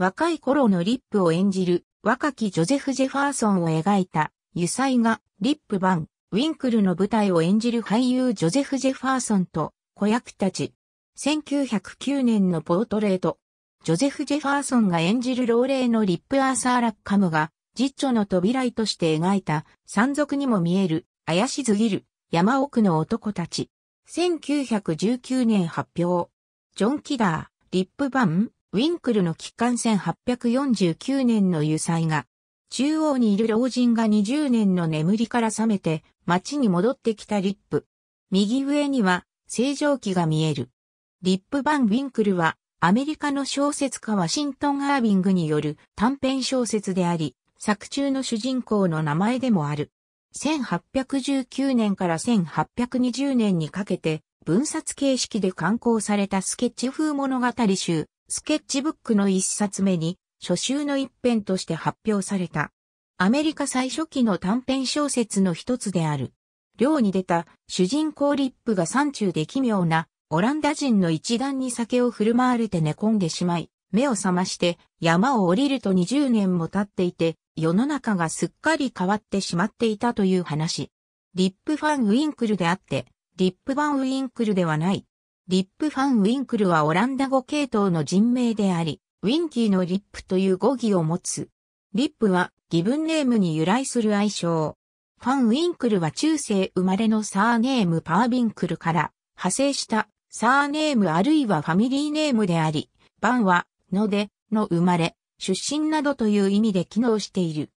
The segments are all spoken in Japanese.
若い頃のリップを演じる若きジョゼフ・ジェファーソンを描いた油彩画リップ版ウィンクルの舞台を演じる俳優ジョゼフ・ジェファーソンと子役たち。1909年のポートレート。ジョゼフ・ジェファーソンが演じる老齢のリップ・アーサー・ラッカムが実著の扉絵として描いた山賊にも見える怪しすぎる山奥の男たち。1919年発表。ジョン・キダー、リップ版ウィンクルの帰還1849年の油彩が、中央にいる老人が20年の眠りから覚めて、町に戻ってきたリップ。右上には、正常期が見える。リップ・版ウィンクルは、アメリカの小説家ワシントン・アービングによる短編小説であり、作中の主人公の名前でもある。1819年から1820年にかけて、分冊形式で刊行されたスケッチ風物語集、スケッチブックの一冊目に、初週の一編として発表された。アメリカ最初期の短編小説の一つである。寮に出た主人公リップが山中で奇妙なオランダ人の一団に酒を振る舞われて寝込んでしまい、目を覚まして山を降りると20年も経っていて、世の中がすっかり変わってしまっていたという話。リップファンウィンクルであって、リップ版ンウィンクルではない。リップファン・ウィンクルはオランダ語系統の人名であり、ウィンキーのリップという語義を持つ。リップはギブンネームに由来する愛称。ファン・ウィンクルは中世生まれのサーネームパービンクルから派生したサーネームあるいはファミリーネームであり、バンは、ので、の生まれ、出身などという意味で機能している。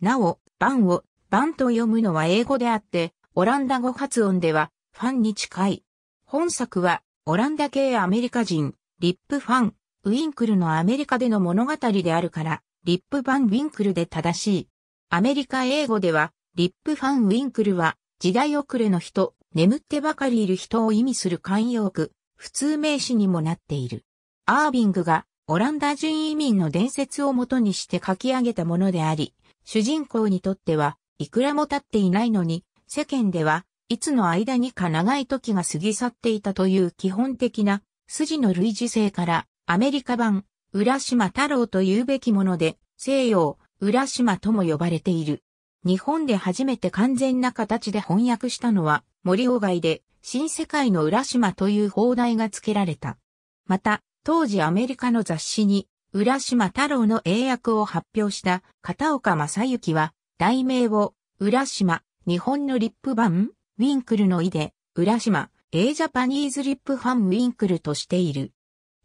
なお、バンを、バンと読むのは英語であって、オランダ語発音では、ファンに近い。本作は、オランダ系アメリカ人、リップ・ファン、ウィンクルのアメリカでの物語であるから、リップ・ファン・ウィンクルで正しい。アメリカ英語では、リップ・ファン・ウィンクルは、時代遅れの人、眠ってばかりいる人を意味する慣用句、普通名詞にもなっている。アービングが、オランダ人移民の伝説をもとにして書き上げたものであり、主人公にとっては、いくらも経っていないのに、世間では、いつの間にか長い時が過ぎ去っていたという基本的な筋の類似性からアメリカ版浦島太郎というべきもので西洋浦島とも呼ばれている。日本で初めて完全な形で翻訳したのは森鴎外で新世界の浦島という放題が付けられた。また、当時アメリカの雑誌に浦島太郎の英訳を発表した片岡正幸は題名を浦島日本のリップ版ウィンクルの意で、浦島、A ジャパニーズリップファンウィンクルとしている。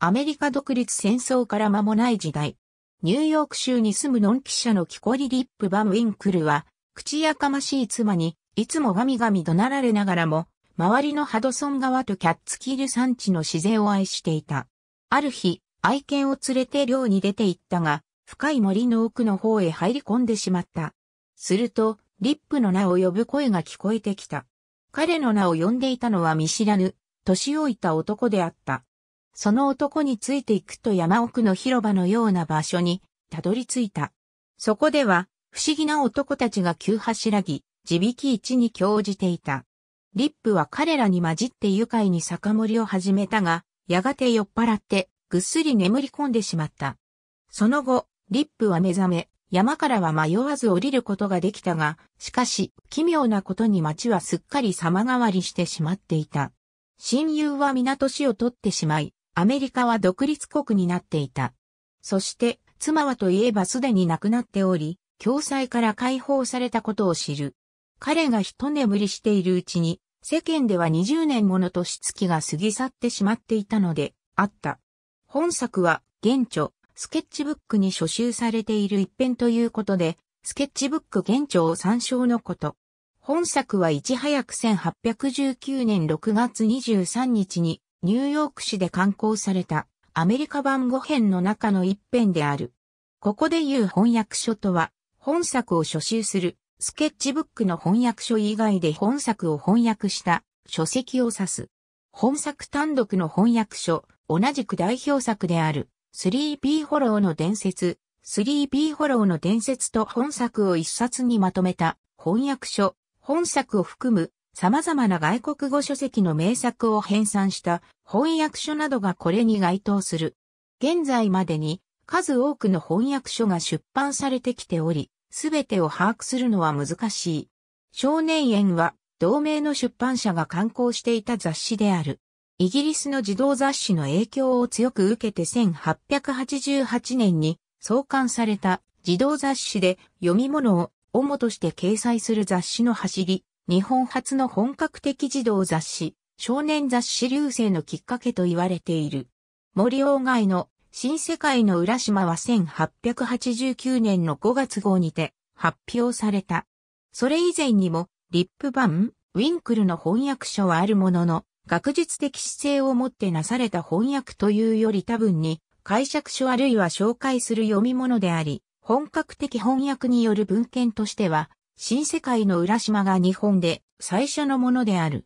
アメリカ独立戦争から間もない時代、ニューヨーク州に住むノン記者のキコリ・リップ・バン・ウィンクルは、口やかましい妻に、いつもガミガミ怒鳴られながらも、周りのハドソン川とキャッツキル山地の自然を愛していた。ある日、愛犬を連れて漁に出て行ったが、深い森の奥の方へ入り込んでしまった。すると、リップの名を呼ぶ声が聞こえてきた。彼の名を呼んでいたのは見知らぬ、年老いた男であった。その男についていくと山奥の広場のような場所に、たどり着いた。そこでは、不思議な男たちが急柱ぎ、地引き一に興じていた。リップは彼らに混じって愉快に酒盛りを始めたが、やがて酔っ払って、ぐっすり眠り込んでしまった。その後、リップは目覚め、山からは迷わず降りることができたが、しかし、奇妙なことに町はすっかり様変わりしてしまっていた。親友は港市を取ってしまい、アメリカは独立国になっていた。そして、妻はといえばすでに亡くなっており、共済から解放されたことを知る。彼が一眠りしているうちに、世間では20年もの年月が過ぎ去ってしまっていたので、あった。本作は、現著、スケッチブックに書集されている一編ということで、スケッチブック現状参照のこと。本作はいち早く1819年6月23日にニューヨーク市で刊行されたアメリカ版語編の中の一編である。ここで言う翻訳書とは、本作を書集するスケッチブックの翻訳書以外で本作を翻訳した書籍を指す。本作単独の翻訳書、同じく代表作である 3B ホローの伝説、3B ホローの伝説と本作を一冊にまとめた翻訳書、本作を含む様々な外国語書籍の名作を編纂した翻訳書などがこれに該当する。現在までに数多くの翻訳書が出版されてきており、すべてを把握するのは難しい。少年園は同名の出版社が刊行していた雑誌である。イギリスの児童雑誌の影響を強く受けて1888年に創刊された児童雑誌で読み物を主として掲載する雑誌の走り、日本初の本格的児童雑誌、少年雑誌流星のきっかけと言われている。森鴎外の新世界の浦島は1889年の5月号にて発表された。それ以前にもリップ版、ウィンクルの翻訳書はあるものの、学術的姿勢を持ってなされた翻訳というより多分に解釈書あるいは紹介する読み物であり、本格的翻訳による文献としては、新世界の浦島が日本で最初のものである。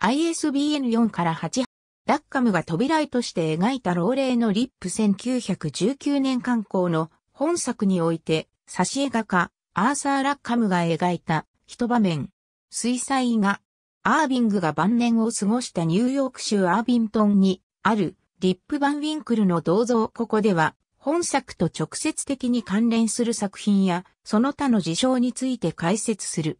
ISBN 4から8、ラッカムが扉絵として描いた老齢のリップ1919年刊行の本作において、挿絵画家、アーサー・ラッカムが描いた一場面、水彩画、アービングが晩年を過ごしたニューヨーク州アービントンにあるリップ・バン・ウィンクルの銅像ここでは本作と直接的に関連する作品やその他の事象について解説する。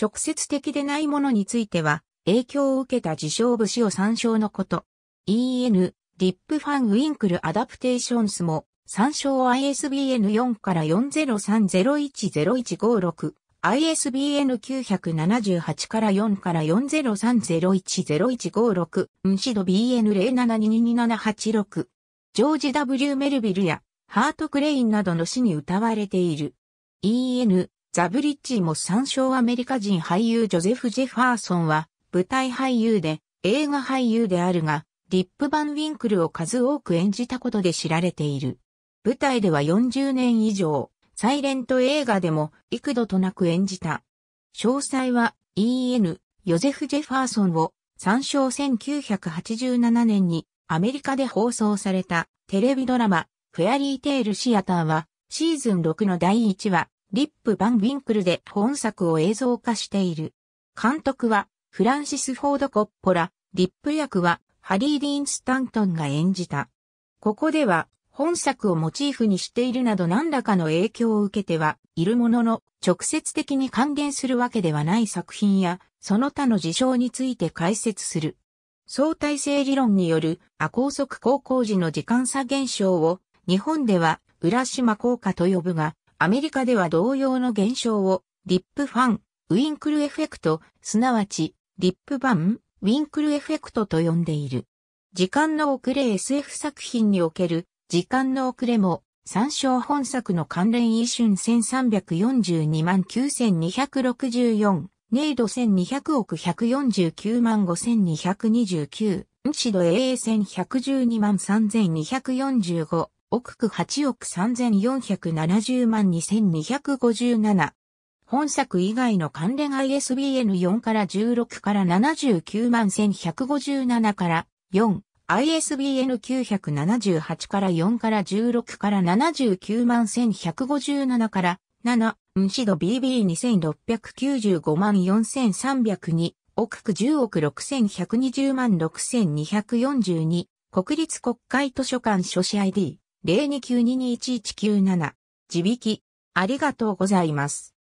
直接的でないものについては影響を受けた事象節を参照のこと。EN リップ・ファン・ウィンクル・アダプテーションスも参照 ISBN4 から403010156 ISBN 978から4から403010156、ムシド BN07222786。ジョージ W. メルビルやハートクレインなどの詩に歌われている。EN、ザブリッジも参照アメリカ人俳優ジョゼフ・ジェファーソンは舞台俳優で映画俳優であるが、リップ・バン・ウィンクルを数多く演じたことで知られている。舞台では40年以上、サイレント映画でも幾度となく演じた。詳細は E.N. ヨゼフ・ジェファーソンを参照1987年にアメリカで放送されたテレビドラマフェアリーテールシアターはシーズン6の第1話リップ・バン・ウィンクルで本作を映像化している。監督はフランシス・フォード・コッポラ、リップ役はハリー・ディーン・スタントンが演じた。ここでは本作をモチーフにしているなど何らかの影響を受けてはいるものの、直接的に還元するわけではない作品や、その他の事象について解説する。相対性理論による亜高速高校時の時間差現象を、日本では浦島効果と呼ぶが、アメリカでは同様の現象を、リップファン、ウィンクルエフェクト、すなわち、リップバン、ウィンクルエフェクトと呼んでいる。時間の遅れ SF 作品における時間の遅れも、参照本作の関連一瞬1342万9264、ネイド1200億149万5229、シド AA 1112万3245、億区8億3470万2257。本作以外の関連 ISBN4 から16から79万1157から4、ISBN 978から4から16から79万1157から7、ンシド BB2695 万4302、億区10億6120万6242、国立国会図書館書士 ID、02922197、自引き、ありがとうございます。